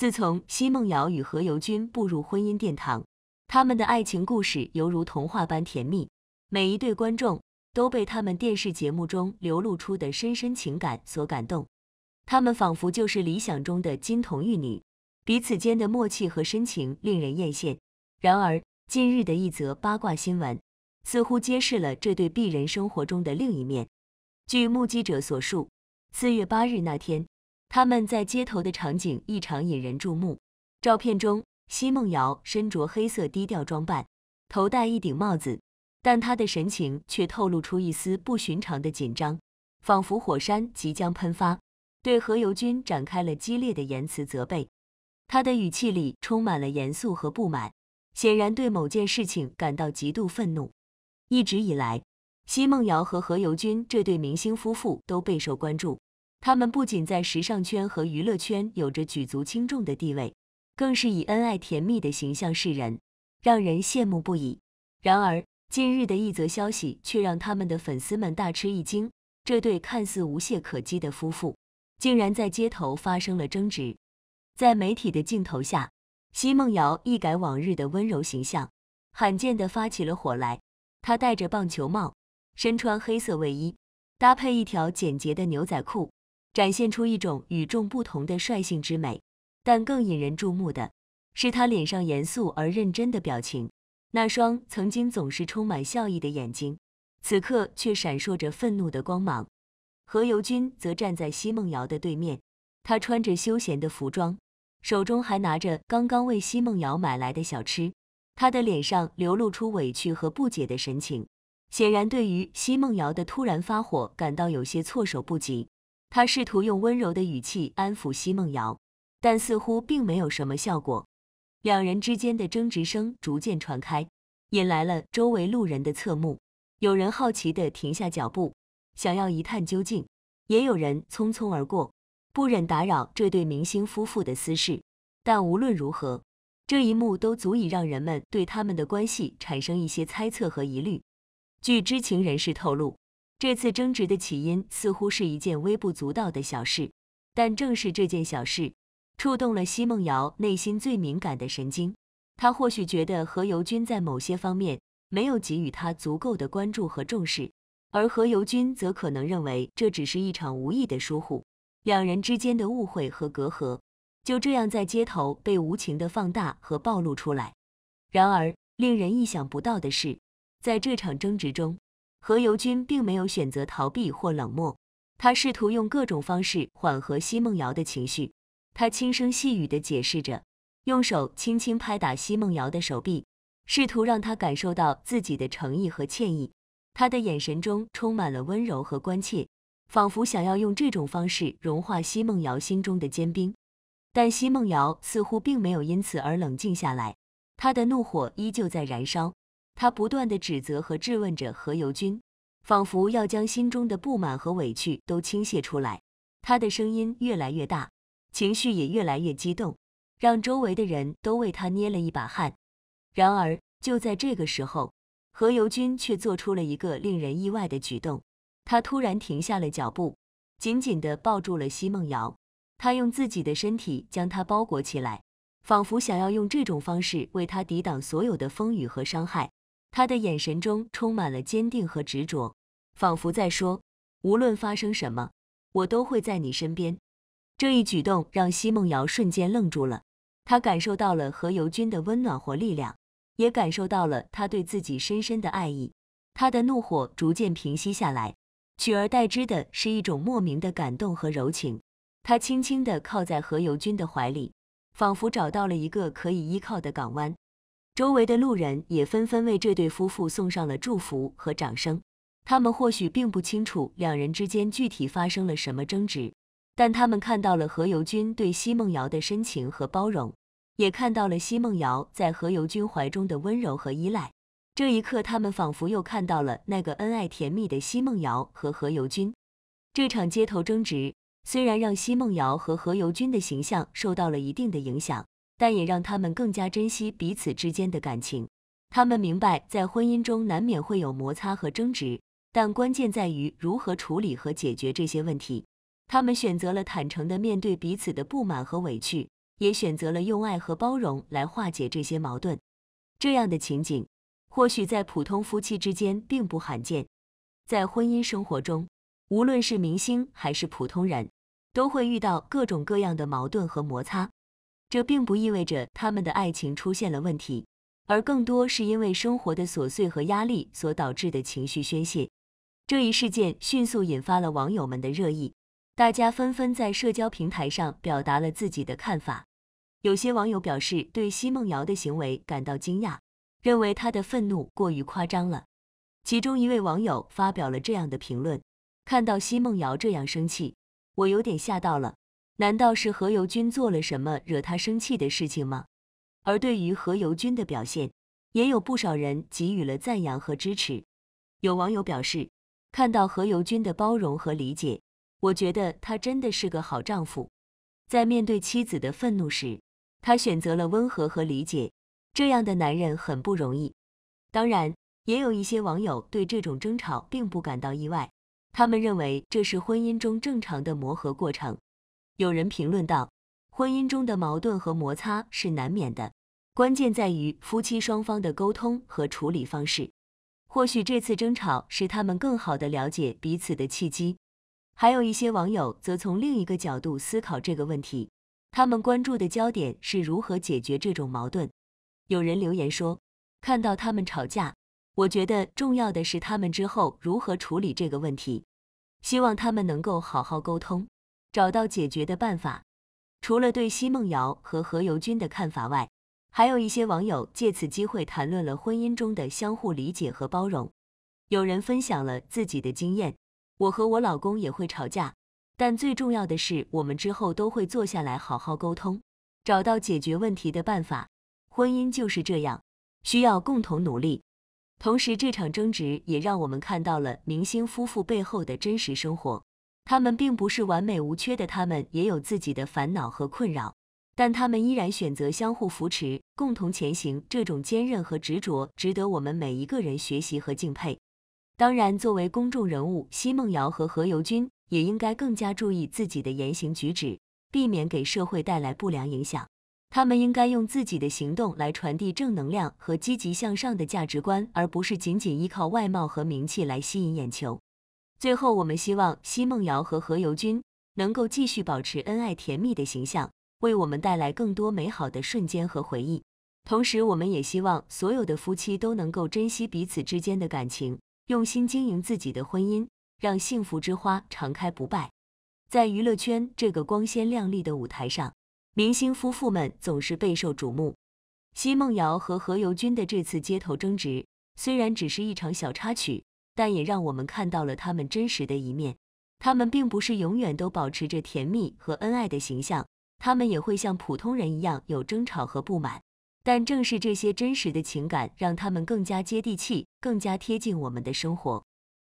自从奚梦瑶与何猷君步入婚姻殿堂，他们的爱情故事犹如童话般甜蜜。每一对观众都被他们电视节目中流露出的深深情感所感动，他们仿佛就是理想中的金童玉女，彼此间的默契和深情令人艳羡。然而，近日的一则八卦新闻似乎揭示了这对璧人生活中的另一面。据目击者所述，四月八日那天。他们在街头的场景异常引人注目。照片中，奚梦瑶身着黑色低调装扮，头戴一顶帽子，但她的神情却透露出一丝不寻常的紧张，仿佛火山即将喷发。对何猷君展开了激烈的言辞责备，他的语气里充满了严肃和不满，显然对某件事情感到极度愤怒。一直以来，奚梦瑶和何猷君这对明星夫妇都备受关注。他们不仅在时尚圈和娱乐圈有着举足轻重的地位，更是以恩爱甜蜜的形象示人，让人羡慕不已。然而，近日的一则消息却让他们的粉丝们大吃一惊：这对看似无懈可击的夫妇，竟然在街头发生了争执。在媒体的镜头下，奚梦瑶一改往日的温柔形象，罕见地发起了火来。她戴着棒球帽，身穿黑色卫衣，搭配一条简洁的牛仔裤。展现出一种与众不同的率性之美，但更引人注目的，是他脸上严肃而认真的表情，那双曾经总是充满笑意的眼睛，此刻却闪烁着愤怒的光芒。何猷君则站在奚梦瑶的对面，他穿着休闲的服装，手中还拿着刚刚为奚梦瑶买来的小吃，他的脸上流露出委屈和不解的神情，显然对于奚梦瑶的突然发火感到有些措手不及。他试图用温柔的语气安抚奚梦瑶，但似乎并没有什么效果。两人之间的争执声逐渐传开，引来了周围路人的侧目。有人好奇地停下脚步，想要一探究竟；也有人匆匆而过，不忍打扰这对明星夫妇的私事。但无论如何，这一幕都足以让人们对他们的关系产生一些猜测和疑虑。据知情人士透露。这次争执的起因似乎是一件微不足道的小事，但正是这件小事触动了奚梦瑶内心最敏感的神经。她或许觉得何猷君在某些方面没有给予她足够的关注和重视，而何猷君则可能认为这只是一场无意的疏忽。两人之间的误会和隔阂就这样在街头被无情的放大和暴露出来。然而，令人意想不到的是，在这场争执中。何猷君并没有选择逃避或冷漠，他试图用各种方式缓和奚梦瑶的情绪。他轻声细语的解释着，用手轻轻拍打奚梦瑶的手臂，试图让她感受到自己的诚意和歉意。他的眼神中充满了温柔和关切，仿佛想要用这种方式融化奚梦瑶心中的坚冰。但奚梦瑶似乎并没有因此而冷静下来，她的怒火依旧在燃烧。他不断地指责和质问着何猷君，仿佛要将心中的不满和委屈都倾泻出来。他的声音越来越大，情绪也越来越激动，让周围的人都为他捏了一把汗。然而，就在这个时候，何猷君却做出了一个令人意外的举动。他突然停下了脚步，紧紧地抱住了奚梦瑶，他用自己的身体将她包裹起来，仿佛想要用这种方式为她抵挡所有的风雨和伤害。他的眼神中充满了坚定和执着，仿佛在说：“无论发生什么，我都会在你身边。”这一举动让奚梦瑶瞬间愣住了，他感受到了何猷君的温暖和力量，也感受到了他对自己深深的爱意。他的怒火逐渐平息下来，取而代之的是一种莫名的感动和柔情。他轻轻的靠在何猷君的怀里，仿佛找到了一个可以依靠的港湾。周围的路人也纷纷为这对夫妇送上了祝福和掌声。他们或许并不清楚两人之间具体发生了什么争执，但他们看到了何猷君对奚梦瑶的深情和包容，也看到了奚梦瑶在何猷君怀中的温柔和依赖。这一刻，他们仿佛又看到了那个恩爱甜蜜的奚梦瑶和何猷君。这场街头争执虽然让奚梦瑶和何猷君的形象受到了一定的影响。但也让他们更加珍惜彼此之间的感情。他们明白，在婚姻中难免会有摩擦和争执，但关键在于如何处理和解决这些问题。他们选择了坦诚地面对彼此的不满和委屈，也选择了用爱和包容来化解这些矛盾。这样的情景，或许在普通夫妻之间并不罕见。在婚姻生活中，无论是明星还是普通人，都会遇到各种各样的矛盾和摩擦。这并不意味着他们的爱情出现了问题，而更多是因为生活的琐碎和压力所导致的情绪宣泄。这一事件迅速引发了网友们的热议，大家纷纷在社交平台上表达了自己的看法。有些网友表示对奚梦瑶的行为感到惊讶，认为她的愤怒过于夸张了。其中一位网友发表了这样的评论：“看到奚梦瑶这样生气，我有点吓到了。”难道是何猷君做了什么惹他生气的事情吗？而对于何猷君的表现，也有不少人给予了赞扬和支持。有网友表示，看到何猷君的包容和理解，我觉得他真的是个好丈夫。在面对妻子的愤怒时，他选择了温和和理解，这样的男人很不容易。当然，也有一些网友对这种争吵并不感到意外，他们认为这是婚姻中正常的磨合过程。有人评论道：“婚姻中的矛盾和摩擦是难免的，关键在于夫妻双方的沟通和处理方式。或许这次争吵是他们更好的了解彼此的契机。”还有一些网友则从另一个角度思考这个问题，他们关注的焦点是如何解决这种矛盾。有人留言说：“看到他们吵架，我觉得重要的是他们之后如何处理这个问题，希望他们能够好好沟通。”找到解决的办法。除了对奚梦瑶和何猷君的看法外，还有一些网友借此机会谈论了婚姻中的相互理解和包容。有人分享了自己的经验：“我和我老公也会吵架，但最重要的是我们之后都会坐下来好好沟通，找到解决问题的办法。婚姻就是这样，需要共同努力。”同时，这场争执也让我们看到了明星夫妇背后的真实生活。他们并不是完美无缺的，他们也有自己的烦恼和困扰，但他们依然选择相互扶持，共同前行。这种坚韧和执着值得我们每一个人学习和敬佩。当然，作为公众人物，奚梦瑶和何猷君也应该更加注意自己的言行举止，避免给社会带来不良影响。他们应该用自己的行动来传递正能量和积极向上的价值观，而不是仅仅依靠外貌和名气来吸引眼球。最后，我们希望奚梦瑶和何猷君能够继续保持恩爱甜蜜的形象，为我们带来更多美好的瞬间和回忆。同时，我们也希望所有的夫妻都能够珍惜彼此之间的感情，用心经营自己的婚姻，让幸福之花常开不败。在娱乐圈这个光鲜亮丽的舞台上，明星夫妇们总是备受瞩目。奚梦瑶和何猷君的这次街头争执，虽然只是一场小插曲。但也让我们看到了他们真实的一面，他们并不是永远都保持着甜蜜和恩爱的形象，他们也会像普通人一样有争吵和不满。但正是这些真实的情感，让他们更加接地气，更加贴近我们的生活。